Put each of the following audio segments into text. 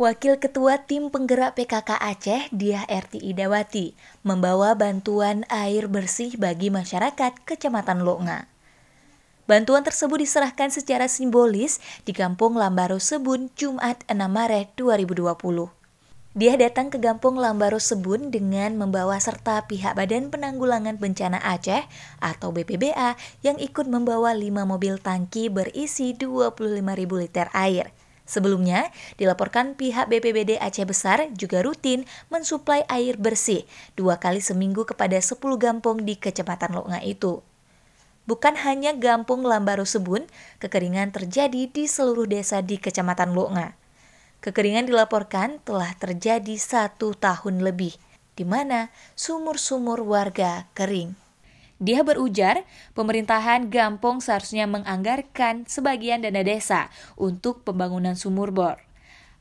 Wakil Ketua Tim Penggerak PKK Aceh, Diah RTI Idawati, membawa bantuan air bersih bagi masyarakat Kecamatan Longa. Bantuan tersebut diserahkan secara simbolis di Kampung Lambaro Sebun Jumat 6 Maret 2020. Dia datang ke Kampung Lambaro Sebun dengan membawa serta pihak Badan Penanggulangan Bencana Aceh atau BPBA yang ikut membawa 5 mobil tangki berisi 25.000 liter air – Sebelumnya, dilaporkan pihak BPBD Aceh Besar juga rutin mensuplai air bersih dua kali seminggu kepada 10 gampung di Kecamatan Loknga itu. Bukan hanya Gampung Lambaro Sebun, kekeringan terjadi di seluruh desa di Kecamatan Loknga. Kekeringan dilaporkan telah terjadi satu tahun lebih, di mana sumur-sumur warga kering. Dia berujar, pemerintahan Gampong seharusnya menganggarkan sebagian dana desa untuk pembangunan sumur bor.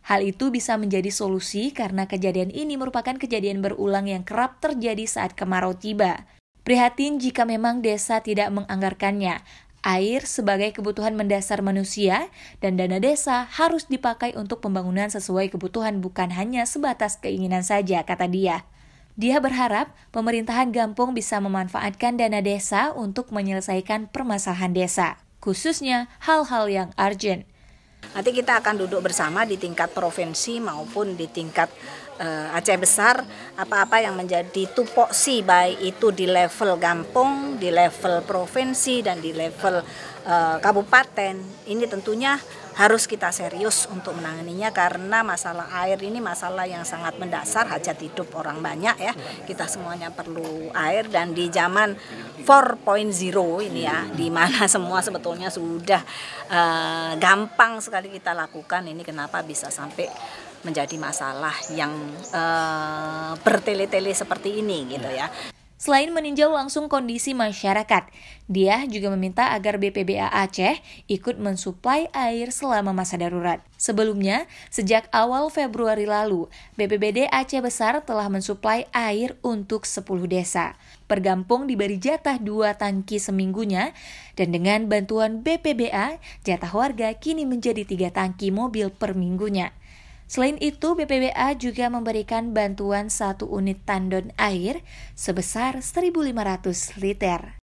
Hal itu bisa menjadi solusi karena kejadian ini merupakan kejadian berulang yang kerap terjadi saat kemarau tiba. Prihatin jika memang desa tidak menganggarkannya. Air sebagai kebutuhan mendasar manusia dan dana desa harus dipakai untuk pembangunan sesuai kebutuhan bukan hanya sebatas keinginan saja, kata dia. Dia berharap pemerintahan Gampung bisa memanfaatkan dana desa untuk menyelesaikan permasalahan desa, khususnya hal-hal yang urgent. Nanti kita akan duduk bersama di tingkat provinsi maupun di tingkat uh, Aceh Besar apa-apa yang menjadi tupoksi baik itu di level gampung, di level provinsi dan di level uh, kabupaten. Ini tentunya harus kita serius untuk menanganinya karena masalah air ini masalah yang sangat mendasar hajat hidup orang banyak ya. Kita semuanya perlu air dan di zaman 4.0 ini ya, di mana semua sebetulnya sudah uh, gampang sekali kita lakukan ini kenapa bisa sampai menjadi masalah yang uh, bertele-tele seperti ini gitu ya. Selain meninjau langsung kondisi masyarakat, dia juga meminta agar BPBA Aceh ikut mensuplai air selama masa darurat. Sebelumnya, sejak awal Februari lalu, BPBD Aceh Besar telah mensuplai air untuk 10 desa. Pergampung diberi jatah dua tangki seminggunya, dan dengan bantuan BPBA, jatah warga kini menjadi tiga tangki mobil per minggunya. Selain itu, BPBA juga memberikan bantuan satu unit tandon air sebesar 1.500 liter.